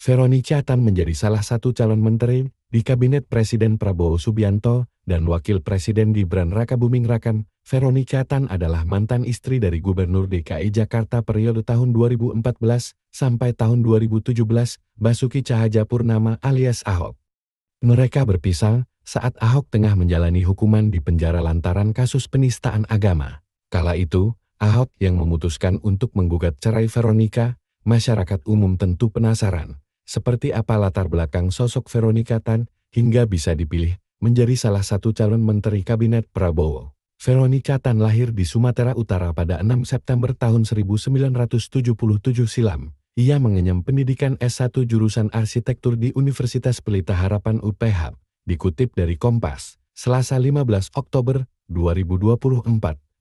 Veronica Tan menjadi salah satu calon menteri di Kabinet Presiden Prabowo Subianto dan Wakil Presiden Gibran Buming Rakan. Veronica Tan adalah mantan istri dari Gubernur DKI Jakarta periode tahun 2014 sampai tahun 2017, Basuki Cahajapurnama alias Ahok. Mereka berpisah saat Ahok tengah menjalani hukuman di penjara lantaran kasus penistaan agama. Kala itu, Ahok yang memutuskan untuk menggugat cerai Veronica, masyarakat umum tentu penasaran seperti apa latar belakang sosok Veronica Tan, hingga bisa dipilih menjadi salah satu calon menteri kabinet Prabowo. Veronica Tan lahir di Sumatera Utara pada 6 September tahun 1977 silam. Ia mengenyam pendidikan S1 jurusan arsitektur di Universitas Pelita Harapan UPH, dikutip dari Kompas. Selasa 15 Oktober 2024,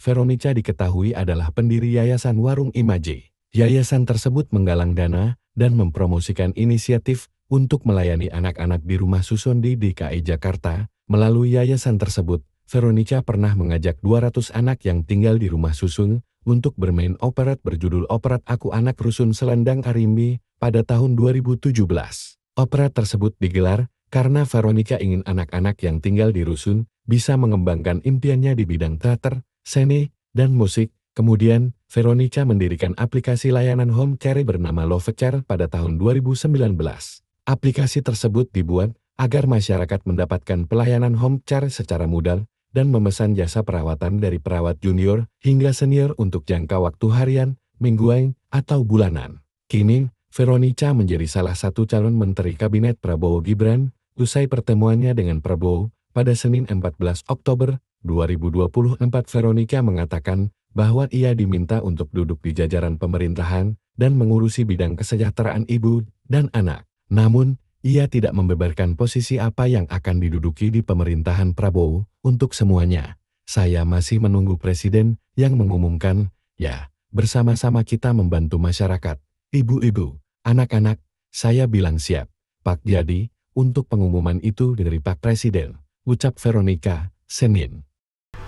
Veronica diketahui adalah pendiri Yayasan Warung Imaji. Yayasan tersebut menggalang dana dan mempromosikan inisiatif untuk melayani anak-anak di rumah susun di DKI Jakarta. Melalui yayasan tersebut, Veronica pernah mengajak 200 anak yang tinggal di rumah susun untuk bermain operat berjudul Operat Aku Anak Rusun Selendang Arimbi pada tahun 2017. Operat tersebut digelar karena Veronica ingin anak-anak yang tinggal di rusun bisa mengembangkan impiannya di bidang teater, seni, dan musik, Kemudian, Veronica mendirikan aplikasi layanan home care bernama Love Lovecare pada tahun 2019. Aplikasi tersebut dibuat agar masyarakat mendapatkan pelayanan home care secara mudah dan memesan jasa perawatan dari perawat junior hingga senior untuk jangka waktu harian, mingguan, atau bulanan. Kini, Veronica menjadi salah satu calon menteri kabinet Prabowo Gibran usai pertemuannya dengan Prabowo pada Senin 14 Oktober 2024 Veronica mengatakan bahwa ia diminta untuk duduk di jajaran pemerintahan dan mengurusi bidang kesejahteraan ibu dan anak. Namun, ia tidak membeberkan posisi apa yang akan diduduki di pemerintahan Prabowo untuk semuanya. Saya masih menunggu presiden yang mengumumkan, ya, bersama-sama kita membantu masyarakat, ibu-ibu, anak-anak, saya bilang siap. Pak Jadi, untuk pengumuman itu dari Pak Presiden, ucap Veronica, Senin.